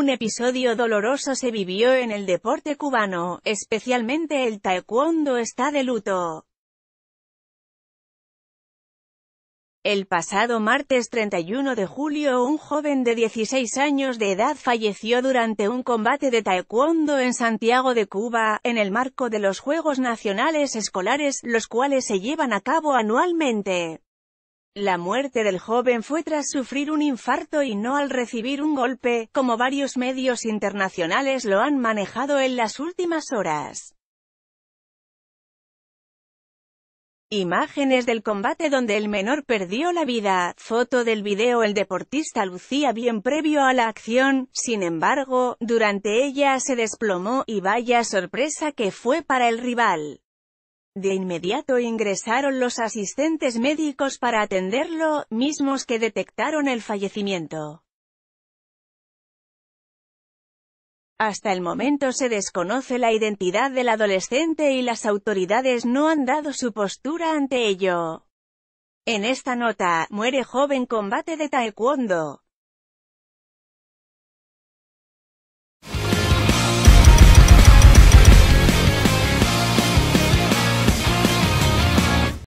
Un episodio doloroso se vivió en el deporte cubano, especialmente el taekwondo está de luto. El pasado martes 31 de julio un joven de 16 años de edad falleció durante un combate de taekwondo en Santiago de Cuba, en el marco de los Juegos Nacionales Escolares, los cuales se llevan a cabo anualmente. La muerte del joven fue tras sufrir un infarto y no al recibir un golpe, como varios medios internacionales lo han manejado en las últimas horas. Imágenes del combate donde el menor perdió la vida, foto del video el deportista lucía bien previo a la acción, sin embargo, durante ella se desplomó, y vaya sorpresa que fue para el rival. De inmediato ingresaron los asistentes médicos para atenderlo, mismos que detectaron el fallecimiento. Hasta el momento se desconoce la identidad del adolescente y las autoridades no han dado su postura ante ello. En esta nota, muere joven combate de taekwondo.